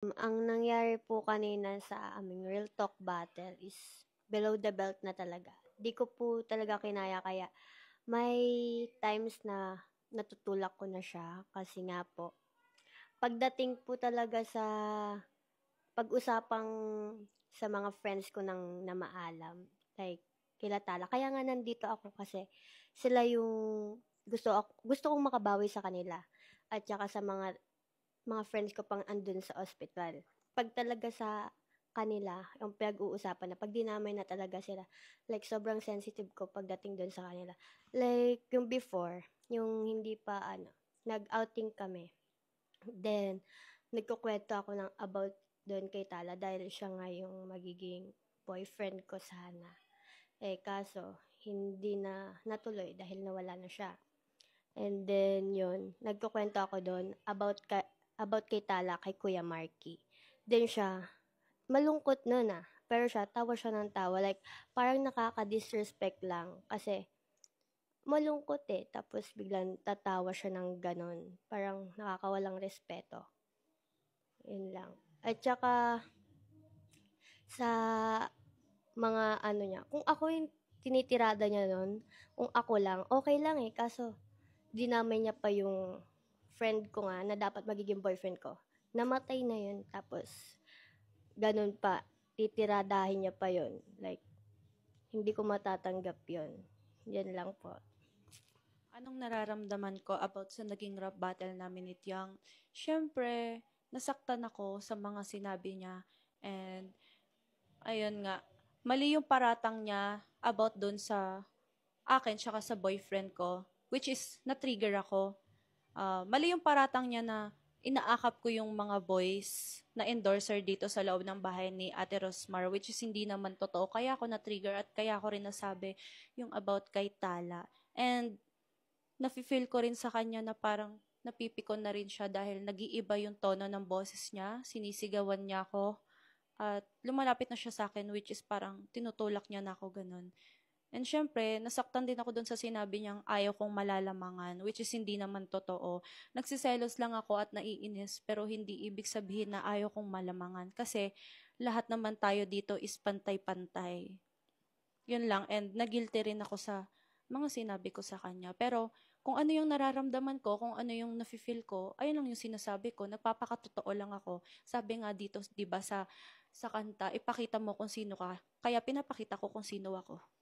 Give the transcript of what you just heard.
Ang nangyari po kanina sa aming real talk battle is below the belt na talaga. Di ko po talaga kinaya kaya may times na natutulak ko na siya kasi nga po pagdating po talaga sa pag-usapang sa mga friends ko nang namaalam like kila Tala. Kaya nga nandito ako kasi sila yung gusto ako, gusto kong makabawi sa kanila at saka sa mga mga friends ko pang andun sa ospital. Pag talaga sa kanila, yung pag uusapan na pag dinamay na talaga sila, like sobrang sensitive ko pagdating doon sa kanila. Like yung before, yung hindi pa ano, nag-outing kami. Then, nagkukwento ako ng about doon kay Tala dahil siya nga yung magiging boyfriend ko sana. Eh, kaso, hindi na natuloy dahil nawala na siya. And then, yun, nagkukwento ako doon about ka- about kay Tala kay Kuya Marky. Then siya, malungkot nun ah. Pero siya, tawa siya ng tawa. Like, parang nakaka-disrespect lang. Kasi, malungkot eh. Tapos, biglang tatawa siya ng ganun. Parang nakakawalang respeto. Yun lang. At saka, sa mga ano niya, kung ako yung tinitirada niya nun, kung ako lang, okay lang eh. Kaso, dinamay niya pa yung friend ko nga na dapat magiging boyfriend ko, namatay na yun. Tapos, ganun pa, titiradahin niya pa yun. Like, hindi ko matatanggap yun. Yan lang po. Anong nararamdaman ko about sa naging rap battle namin ni Tiang? Siyempre, nasaktan ako sa mga sinabi niya. And, ayun nga, mali yung paratang niya about doon sa akin, tsaka sa boyfriend ko, which is, na-trigger ako uh, mali yung paratang niya na inaakap ko yung mga boys na endorser dito sa loob ng bahay ni Ate Rosmar, which is hindi naman totoo. Kaya ako na-trigger at kaya ko rin nasabi yung about kay Tala. And nafe-feel ko rin sa kanya na parang napipikon na rin siya dahil nag-iiba yung tono ng boses niya, sinisigawan niya ako, at lumalapit na siya sa akin, which is parang tinutulak niya na ako ganun. And syempre, nasaktan din ako doon sa sinabi niyang ayaw kong malalamangan, which is hindi naman totoo. Nagsiselos lang ako at naiinis, pero hindi ibig sabihin na ayaw kong malamangan. Kasi lahat naman tayo dito is pantay-pantay. Yun lang, and nagilty rin ako sa mga sinabi ko sa kanya. Pero kung ano yung nararamdaman ko, kung ano yung nafe-feel ko, ayun lang yung sinasabi ko. Nagpapakatotoo lang ako. Sabi nga dito, di ba, sa, sa kanta, ipakita mo kung sino ka. Kaya pinapakita ko kung sino ako.